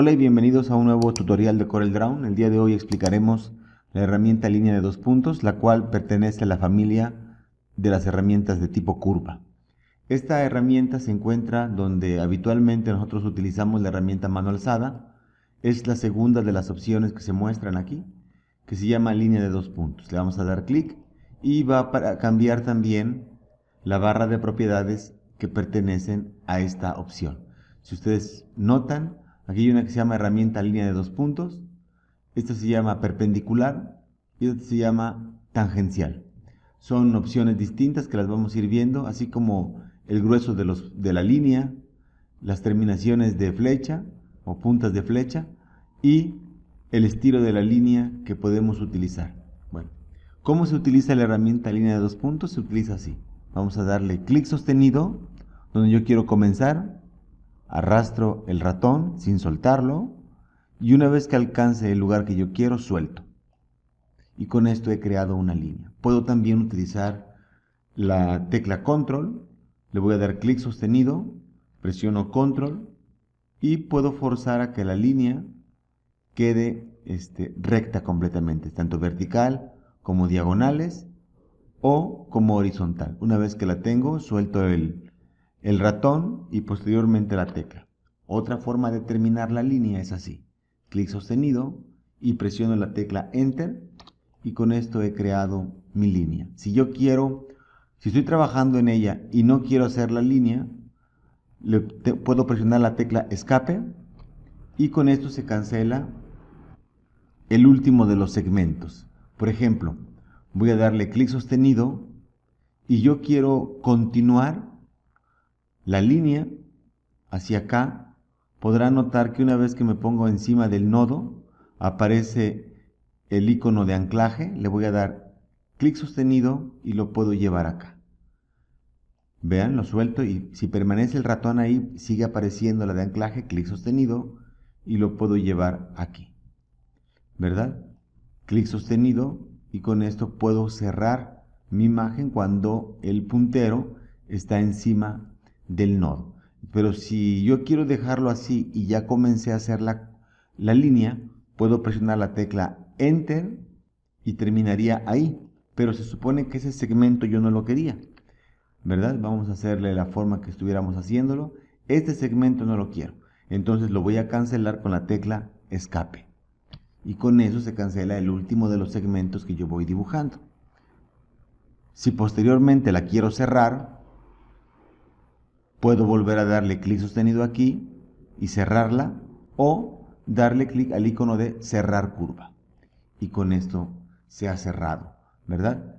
Hola y bienvenidos a un nuevo tutorial de CorelDRAW. El día de hoy explicaremos la herramienta línea de dos puntos, la cual pertenece a la familia de las herramientas de tipo curva. Esta herramienta se encuentra donde habitualmente nosotros utilizamos la herramienta mano alzada. Es la segunda de las opciones que se muestran aquí, que se llama línea de dos puntos. Le vamos a dar clic y va a cambiar también la barra de propiedades que pertenecen a esta opción. Si ustedes notan, Aquí hay una que se llama herramienta línea de dos puntos. Esta se llama perpendicular y esta se llama tangencial. Son opciones distintas que las vamos a ir viendo, así como el grueso de, de la línea, las terminaciones de flecha o puntas de flecha y el estilo de la línea que podemos utilizar. Bueno, ¿cómo se utiliza la herramienta línea de dos puntos? Se utiliza así. Vamos a darle clic sostenido, donde yo quiero comenzar, Arrastro el ratón sin soltarlo y una vez que alcance el lugar que yo quiero, suelto. Y con esto he creado una línea. Puedo también utilizar la tecla control, le voy a dar clic sostenido, presiono control y puedo forzar a que la línea quede este, recta completamente, tanto vertical como diagonales o como horizontal. Una vez que la tengo, suelto el, el ratón y posteriormente la tecla. Otra forma de terminar la línea es así. Clic sostenido y presiono la tecla Enter y con esto he creado mi línea. Si yo quiero, si estoy trabajando en ella y no quiero hacer la línea, le puedo presionar la tecla Escape y con esto se cancela el último de los segmentos. Por ejemplo, voy a darle clic sostenido y yo quiero continuar la línea hacia acá, podrá notar que una vez que me pongo encima del nodo, aparece el icono de anclaje, le voy a dar clic sostenido y lo puedo llevar acá. Vean, lo suelto y si permanece el ratón ahí, sigue apareciendo la de anclaje, clic sostenido y lo puedo llevar aquí. ¿Verdad? Clic sostenido y con esto puedo cerrar mi imagen cuando el puntero está encima del nodo. Pero si yo quiero dejarlo así y ya comencé a hacer la, la línea, puedo presionar la tecla Enter y terminaría ahí. Pero se supone que ese segmento yo no lo quería, ¿verdad? Vamos a hacerle la forma que estuviéramos haciéndolo. Este segmento no lo quiero. Entonces lo voy a cancelar con la tecla Escape. Y con eso se cancela el último de los segmentos que yo voy dibujando. Si posteriormente la quiero cerrar, Puedo volver a darle clic sostenido aquí y cerrarla o darle clic al icono de cerrar curva. Y con esto se ha cerrado, ¿verdad?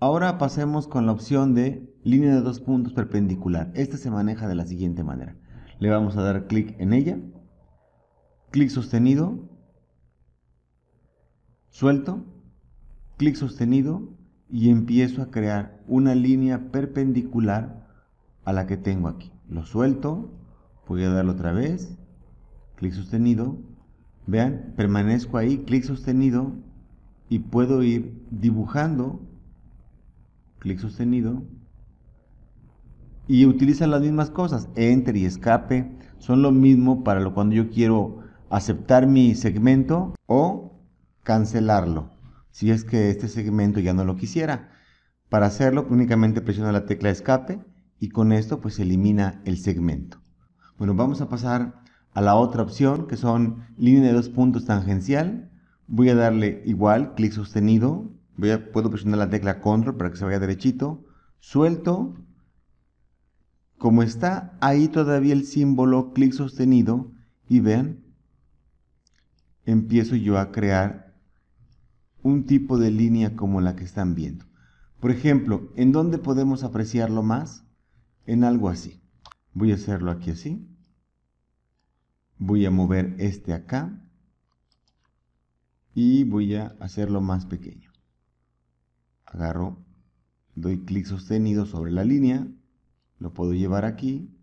Ahora pasemos con la opción de línea de dos puntos perpendicular. Esta se maneja de la siguiente manera. Le vamos a dar clic en ella, clic sostenido, suelto, clic sostenido y empiezo a crear una línea perpendicular a la que tengo aquí. Lo suelto, voy a darle otra vez, clic sostenido, vean, permanezco ahí, clic sostenido y puedo ir dibujando, clic sostenido, y utilizan las mismas cosas, enter y escape, son lo mismo para lo cuando yo quiero aceptar mi segmento o cancelarlo, si es que este segmento ya no lo quisiera. Para hacerlo únicamente presiono la tecla escape y con esto pues se elimina el segmento. Bueno, vamos a pasar a la otra opción que son línea de dos puntos tangencial. Voy a darle igual, clic sostenido. Voy a, puedo presionar la tecla control para que se vaya derechito. Suelto. Como está ahí todavía el símbolo clic sostenido y vean, empiezo yo a crear un tipo de línea como la que están viendo. Por ejemplo, ¿en dónde podemos apreciarlo más? en algo así. Voy a hacerlo aquí así. Voy a mover este acá. Y voy a hacerlo más pequeño. Agarro, doy clic sostenido sobre la línea. Lo puedo llevar aquí.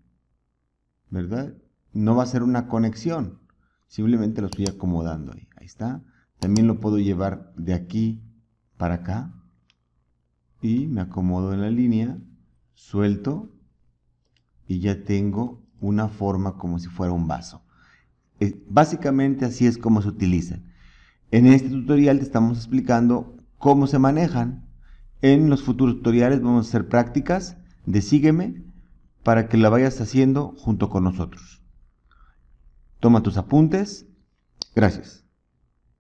¿Verdad? No va a ser una conexión. Simplemente lo estoy acomodando ahí. Ahí está. También lo puedo llevar de aquí para acá. Y me acomodo en la línea. Suelto y ya tengo una forma como si fuera un vaso. Eh, básicamente así es como se utilizan. En este tutorial te estamos explicando cómo se manejan. En los futuros tutoriales vamos a hacer prácticas de sígueme para que la vayas haciendo junto con nosotros. Toma tus apuntes. Gracias.